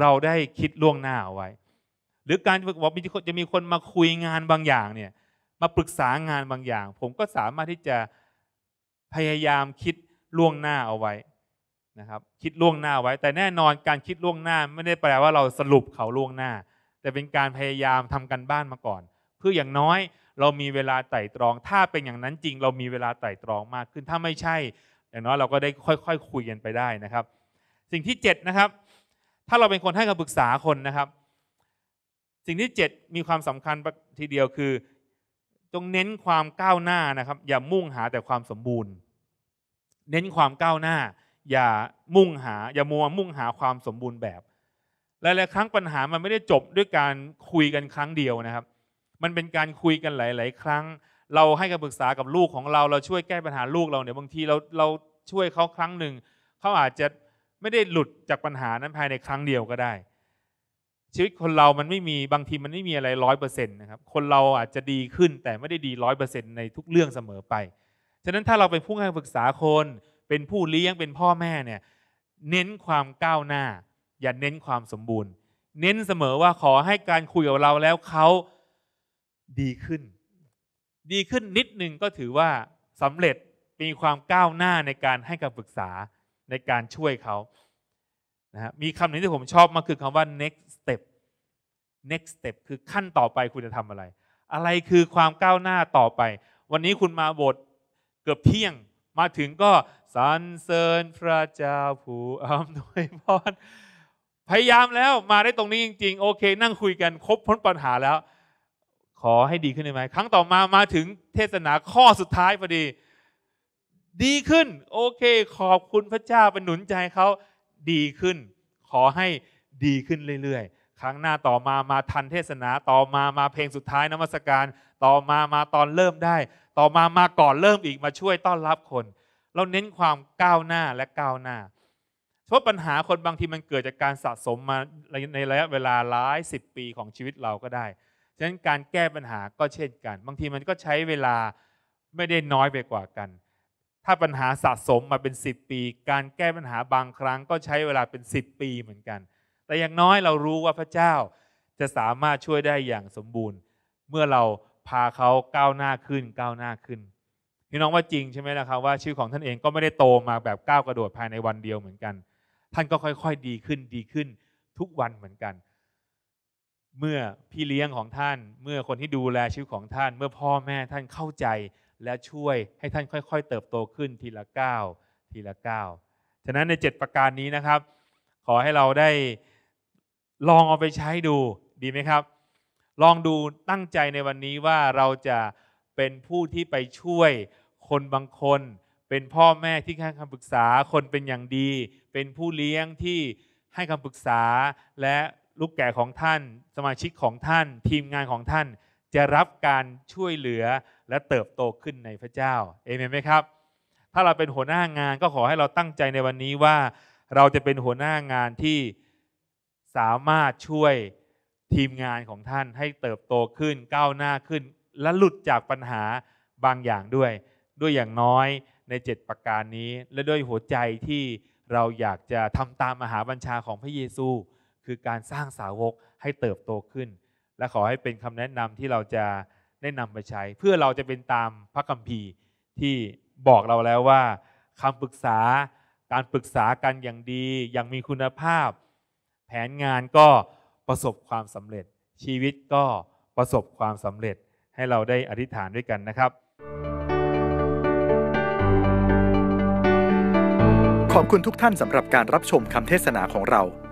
เราได้คิดล่วงหน้าเอาไว้ หรือการบอกมีจะมีคนมาคุยงานบางอย่างเนี่ยมาปรึกษางานบางอย่าง ผมก็สามารถที่จะพยายามคิดล่วงหน้าเอาไว้นะครับคิดล่วงหน้าไว้ แต่แน่นอนการคิดล่วงหน้าไม่ได้แปลว่าเราสรุปเขาล่วงหน้า แต่เป็นการพยายามทำกันบ้านมาก่อนเพื่ออย่างน้อยเรามีเวลาไต่ตรอง ถ้าเป็นอย่างนั้นจริงเรามีเวลาไต่ตรองมากขึ้น ถ้าไม่ใช่อย่างน้อยเราก็ได้ค่อยๆคคุยกันไปได้นะครับ สิ่งที่7นะครับ ถ้าเราเป็นคนให้คำปรึกษาคนนะครับ สิ่งที่ 7 มีความสำคัญทีเดียวคือจงเน้นความก้าวหน้านะครับ อย่ามุ่งหาแต่ความสมบูรณ์ เน้นความก้าวหน้า อย่ามุ่งหาอย่ามัวมุ่งหาความสมบูรณ์แบบหลายๆครั้งปัญหามันไม่ได้จบด้วยการคุยกันครั้งเดียวนะครับมันเป็นการคุยกันหลายๆ ครั้ง เราให้คำปรึกษากับลูกของเรา เราช่วยแก้ปัญหาลูกเราเนี่ยบางทีเราเราช่วยเขาครั้งหนึ่งเขาอาจจะไม่ได้หลุดจากปัญหานั้นภายในครั้งเดียวก็ได้ ชีวิตคนเรา มันไม่มีบางทีมันไม่มีอะไรร้อยเปอร์เซ็นต์นะครับคนเราอาจจะดีขึ้นแต่ไม่ได้ดีร้อยเปอร์เซ็นต์ในทุกเรื่องเสมอไป ฉะนั้นถ้าเราเป็นผู้ให้ปรึกษาคนเป็นผู้เลี้ยงเป็นพ่อแม่เนี่ยเน้นความก้าวหน้า อย่าเน้นความสมบูรณ์ เน้นเสมอว่าขอให้การคุยกับเราแล้วเขาดีขึ้น ดีขึ้นนิดนึงก็ถือว่าสำเร็จ มีความก้าวหน้าในการให้การปรึกษาในการช่วยเขานะะมีคำหนึ่งที่ผมชอบมากคือคำว่า next step next step คือขั้นต่อไปคุณจะทำอะไร อะไรคือความก้าวหน้าต่อไป วันนี้คุณมาบทเกือบเที่ยง มาถึงก็สรรเสริญพระเจ้าผู้อำนวยพรพยายามแล้วมาได้ตรงนี้จริงๆ โอเคนั่งคุยกันครบพ้นปัญหาแล้วขอให้ดีขึ้นได้ไหม ครั้งต่อมามาถึงเทศนาข้อสุดท้ายพอดี ดีขึ้นโอเคขอบคุณพระเจ้าเป็นหนุนใจเขาดีขึ้น ขอให้ดีขึ้นเรื่อยๆ ครั้งหน้าต่อมามาทันเทศนาต่อมา มาเพลงสุดท้ายนมัสการ ต่อมา มาตอนเริ่มได้ ต่อมา มาก่อนเริ่มอีกมาช่วยต้อนรับคน เราเน้นความก้าวหน้าและก้าวหน้าเพราะปัญหาคนบางทีมันเกิดจากการสะสมมาในระยะเวลาหลายสิบปีของชีวิตเราก็ได้ฉะนั้นการแก้ปัญหาก็เช่นกัน บางทีมันก็ใช้เวลาไม่ได้น้อยไปกว่ากัน ถ้าปัญหาสะสมมาเป็น 10 ปี การแก้ปัญหาบางครั้ง ก็ใช้เวลาเป็น 10 ปีเหมือนกัน แต่อย่างน้อยเรารู้ว่าพระเจ้าจะสามารถช่วยได้อย่างสมบูรณ์ เมื่อเราพาเขาก้าวหน้าขึ้นก้าวหน้าขึ้นพี่น้องว่าจริงใช่ไหมล่ะครับว่าชื่อของท่านเองก็ไม่ได้โตมาแบบก้าวกระโดดภายในวันเดียวเหมือนกัน ท่านก็ค่อย ๆดีขึ้นดีขึ้นทุกวันเหมือนกันเมื่อพี่เลี้ยงของท่าน เมื่อคนที่ดูแลชีวิตของท่าน เมื่อพ่อแม่ท่านเข้าใจและช่วยให้ท่านค่อยๆ เติบโตขึ้นทีละก้าวทีละก้าวฉะนั้นใน 7 ประการนี้นะครับ ขอให้เราได้ลองเอาไปใช้ดูดีไหมครับ ลองดูตั้งใจในวันนี้ว่าเราจะเป็นผู้ที่ไปช่วยคนบางคน เป็นพ่อแม่ที่ให้คำปรึกษาคนเป็นอย่างดี เป็นผู้เลี้ยงที่ให้คำปรึกษาและลูกแก่ของท่านสมาชิกของท่าน ทีมงานของท่านจะรับการช่วยเหลือและเติบโตขึ้นในพระเจ้า เอเมนไหมครับ ถ้าเราเป็นหัวหน้างานก็ขอให้เราตั้งใจในวันนี้ว่าเราจะเป็นหัวหน้างานที่สามารถช่วยทีมงานของท่านให้เติบโตขึ้น ก้าวหน้าขึ้น และหลุดจากปัญหาบางอย่างด้วย ด้วยอย่างน้อยใน 7ประการนี้และด้วยหัวใจที่เราอยากจะทำตามมหาบัญชาของพระเยซูคือการสร้างสาวกให้เติบโตขึ้น และขอให้เป็นคำแนะนำที่เราจะแนะนำไปใช้ เพื่อเราจะเป็นตามพระคัมภีร์ที่บอกเราแล้วว่า คำปรึกษาการปรึกษากันอย่างดีอย่างมีคุณภาพ แผนงานก็ประสบความสำเร็จ ชีวิตก็ประสบความสำเร็จให้เราได้อธิษฐานด้วยกันนะครับ ขอบคุณทุกท่านสำหรับการรับชมคำเทศนาของเรา